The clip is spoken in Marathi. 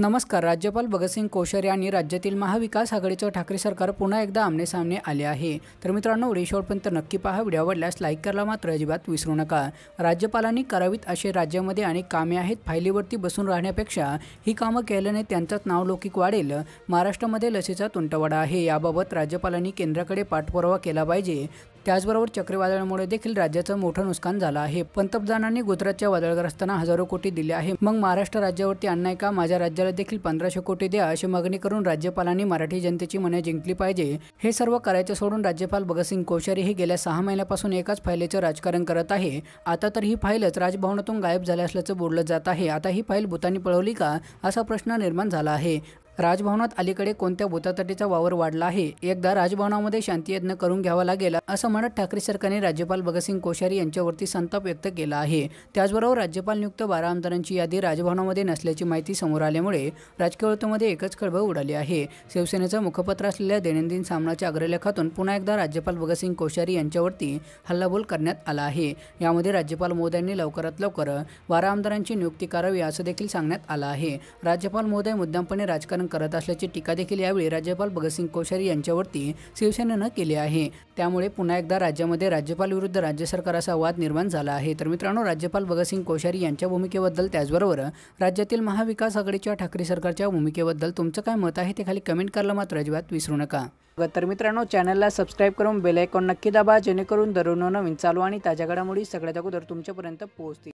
नमस्कार राज्यपाल भगतसिंग कोश्यारी आणि राज्यातील महाविकास आघाडीचं ठाकरे सरकार पुन्हा एकदा आमनेसामने आले आहे तर मित्रांनो रेशोपर्यंत नक्की पहा व्हिडिओ आवडल्यास लाईक करायला मात्र अजिबात विसरू नका राज्यपालांनी करावीत असे राज्यामध्ये अनेक कामे आहेत फायलीवरती बसून राहण्यापेक्षा ही कामं केल्याने त्यांचाच नावलौकिक वाढेल महाराष्ट्रामध्ये लसीचा तुंटवाडा आहे याबाबत राज्यपालांनी केंद्राकडे पाठपुरावा केला पाहिजे त्याचबरोबर चक्रीवादळामुळे देखील राज्याचं मोठं नुकसान झालं आहे पंतप्रधानांनी गुजरातच्या वादळग्रस्तांना हजारो कोटी दिले आहे मग महाराष्ट्र राज्यावरती अन्याय का माझ्या राज्याला देखील पंधराशे कोटी द्या अशी मागणी करून राज्यपालांनी मराठी जनतेची मने जिंकली पाहिजे हे सर्व करायचं सोडून राज्यपाल भगतसिंग कोश्यारी हे गेल्या सहा महिन्यापासून एकाच फायलीचं राजकारण करत आहे आता तर ही फाईलच राजभवनातून गायब झाल्या असल्याचं बोललं जात आहे आता ही फाईल भूतांनी पळवली का असा प्रश्न निर्माण झाला आहे राजभवनात अलीकडे कोणत्या भूतातटीचा वावर वाढला आहे एकदा राजभवनामध्ये शांती यज्ञ करून घ्यावा लागेल असं म्हणत ठाकरे सरकारने राज्यपाल भगतसिंग कोश्यारी यांच्यावरती संताप व्यक्त केला आहे त्याचबरोबर राज्यपाल नियुक्त बारा आमदारांची यादी राजभवनामध्ये नसल्याची माहिती समोर आल्यामुळे राजकीय वृत्तमध्ये एकच खळबळ उडाली आहे शिवसेनेचं मुखपत्र असलेल्या दैनंदिन सामनाच्या अग्रलेखातून पुन्हा एकदा राज्यपाल भगतसिंग कोश्यारी यांच्यावरती हल्लाबोल करण्यात आला आहे यामध्ये राज्यपाल मोदयांनी लवकरात लवकर बारा आमदारांची नियुक्ती करावी असं देखील सांगण्यात आलं आहे राज्यपाल मोदय मुद्दामपणे राजकारण करत असल्याची टीका देखील यावेळी राज्यपाल भगतसिंग कोश्यारी यांच्यावरती शिवसेनेनं केली आहे त्यामुळे पुन्हा एकदा राज्यामध्ये राज्यपाल विरुद्ध राज्य सरकार असा वाद निर्माण झाला आहे तर मित्रांनो राज्यपाल भगतसिंग कोश्यारी यांच्या भूमिकेबद्दल त्याचबरोबर राज्यातील महाविकास आघाडीच्या ठाकरे सरकारच्या भूमिकेबद्दल तुमचं काय मत आहे ते खाली कमेंट करायला मात्र अजिबात विसरू नका तर मित्रांनो चॅनलला सबस्क्राईब करून बेल आयकॉन नक्की दाबा जेणेकरून दररोज नवीन चालू आणि ताज्या घडामोडी सगळ्यात अगोदर तुमच्यापर्यंत पोहोचतील